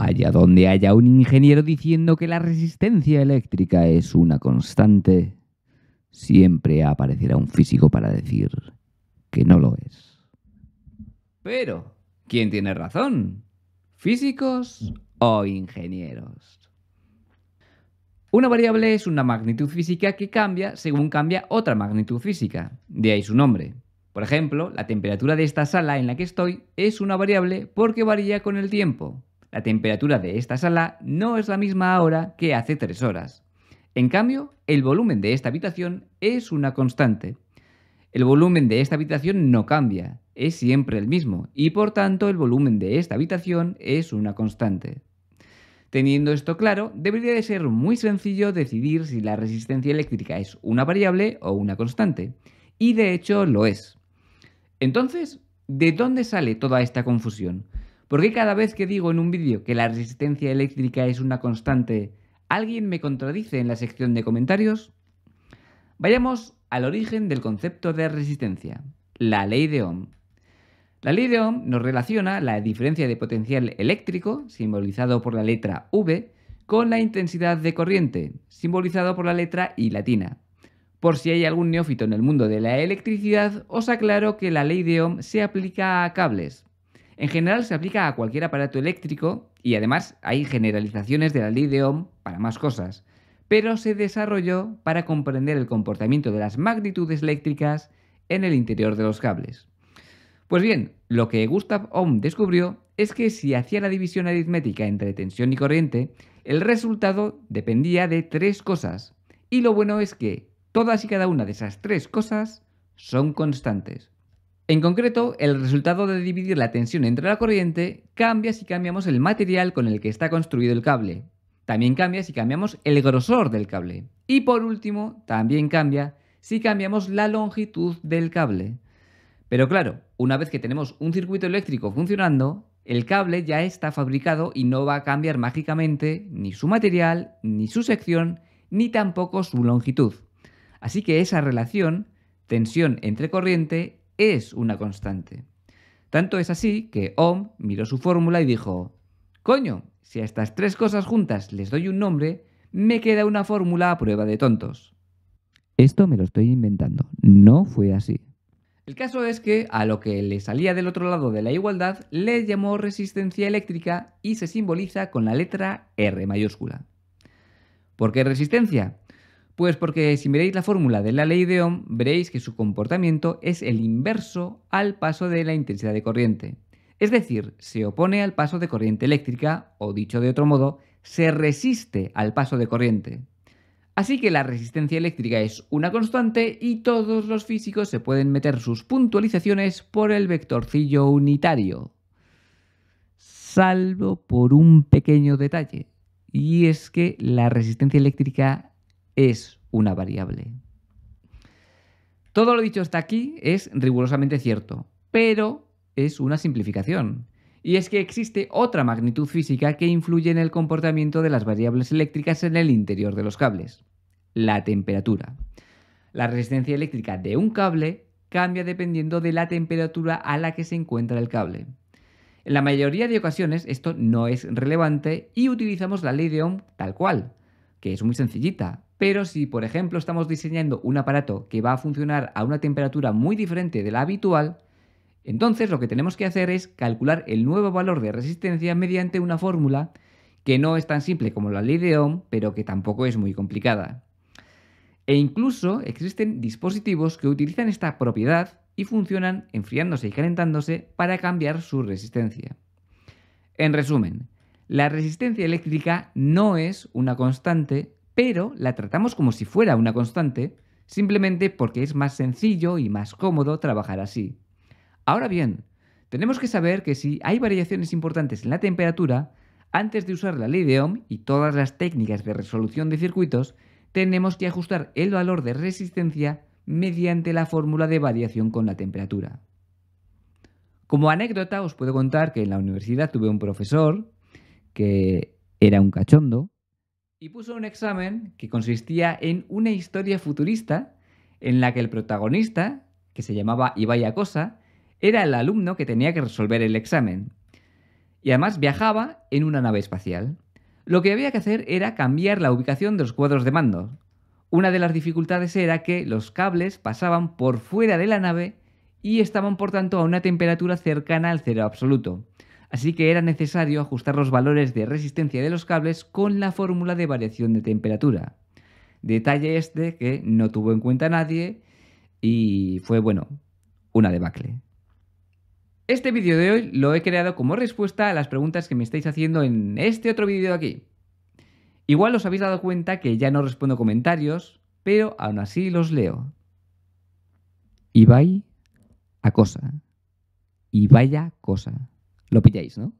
Allá donde haya un ingeniero diciendo que la resistencia eléctrica es una constante, siempre aparecerá un físico para decir que no lo es. Pero, ¿quién tiene razón? ¿Físicos o ingenieros? Una variable es una magnitud física que cambia según cambia otra magnitud física, de ahí su nombre. Por ejemplo, la temperatura de esta sala en la que estoy es una variable porque varía con el tiempo. La temperatura de esta sala no es la misma ahora que hace tres horas. En cambio, el volumen de esta habitación es una constante. El volumen de esta habitación no cambia, es siempre el mismo, y por tanto el volumen de esta habitación es una constante. Teniendo esto claro, debería de ser muy sencillo decidir si la resistencia eléctrica es una variable o una constante, y de hecho lo es. Entonces, ¿de dónde sale toda esta confusión? ¿Por qué cada vez que digo en un vídeo que la resistencia eléctrica es una constante, alguien me contradice en la sección de comentarios? Vayamos al origen del concepto de resistencia, la ley de Ohm. La ley de Ohm nos relaciona la diferencia de potencial eléctrico, simbolizado por la letra V, con la intensidad de corriente, simbolizado por la letra I latina. Por si hay algún neófito en el mundo de la electricidad, os aclaro que la ley de Ohm se aplica a cables, en general se aplica a cualquier aparato eléctrico y además hay generalizaciones de la ley de Ohm para más cosas, pero se desarrolló para comprender el comportamiento de las magnitudes eléctricas en el interior de los cables. Pues bien, lo que Gustav Ohm descubrió es que si hacía la división aritmética entre tensión y corriente, el resultado dependía de tres cosas. Y lo bueno es que todas y cada una de esas tres cosas son constantes. En concreto, el resultado de dividir la tensión entre la corriente cambia si cambiamos el material con el que está construido el cable. También cambia si cambiamos el grosor del cable. Y por último, también cambia si cambiamos la longitud del cable. Pero claro, una vez que tenemos un circuito eléctrico funcionando, el cable ya está fabricado y no va a cambiar mágicamente ni su material, ni su sección, ni tampoco su longitud. Así que esa relación, tensión entre corriente, es una constante. Tanto es así que Ohm miró su fórmula y dijo, coño, si a estas tres cosas juntas les doy un nombre, me queda una fórmula a prueba de tontos. Esto me lo estoy inventando, no fue así. El caso es que a lo que le salía del otro lado de la igualdad le llamó resistencia eléctrica y se simboliza con la letra R mayúscula. ¿Por qué resistencia? Pues porque si miráis la fórmula de la ley de Ohm, veréis que su comportamiento es el inverso al paso de la intensidad de corriente. Es decir, se opone al paso de corriente eléctrica, o dicho de otro modo, se resiste al paso de corriente. Así que la resistencia eléctrica es una constante y todos los físicos se pueden meter sus puntualizaciones por el vectorcillo unitario. Salvo por un pequeño detalle, y es que la resistencia eléctrica es una variable. Todo lo dicho hasta aquí es rigurosamente cierto, pero es una simplificación. Y es que existe otra magnitud física que influye en el comportamiento de las variables eléctricas en el interior de los cables, la temperatura. La resistencia eléctrica de un cable cambia dependiendo de la temperatura a la que se encuentra el cable. En la mayoría de ocasiones esto no es relevante y utilizamos la ley de Ohm tal cual, que es muy sencillita. Pero si, por ejemplo, estamos diseñando un aparato que va a funcionar a una temperatura muy diferente de la habitual, entonces lo que tenemos que hacer es calcular el nuevo valor de resistencia mediante una fórmula que no es tan simple como la ley de Ohm, pero que tampoco es muy complicada. E incluso existen dispositivos que utilizan esta propiedad y funcionan enfriándose y calentándose para cambiar su resistencia. En resumen, la resistencia eléctrica no es una constante, pero la tratamos como si fuera una constante, simplemente porque es más sencillo y más cómodo trabajar así. Ahora bien, tenemos que saber que si hay variaciones importantes en la temperatura, antes de usar la ley de Ohm y todas las técnicas de resolución de circuitos, tenemos que ajustar el valor de resistencia mediante la fórmula de variación con la temperatura. Como anécdota os puedo contar que en la universidad tuve un profesor que era un cachondo, y puso un examen que consistía en una historia futurista en la que el protagonista, que se llamaba Ibai Acosa, era el alumno que tenía que resolver el examen. Y además viajaba en una nave espacial. Lo que había que hacer era cambiar la ubicación de los cuadros de mando. Una de las dificultades era que los cables pasaban por fuera de la nave y estaban por tanto a una temperatura cercana al cero absoluto así que era necesario ajustar los valores de resistencia de los cables con la fórmula de variación de temperatura. Detalle este que no tuvo en cuenta nadie y fue, bueno, una debacle. Este vídeo de hoy lo he creado como respuesta a las preguntas que me estáis haciendo en este otro vídeo de aquí. Igual os habéis dado cuenta que ya no respondo comentarios, pero aún así los leo. Y Ibai cosa. Y vaya cosa lo pilláis, ¿no?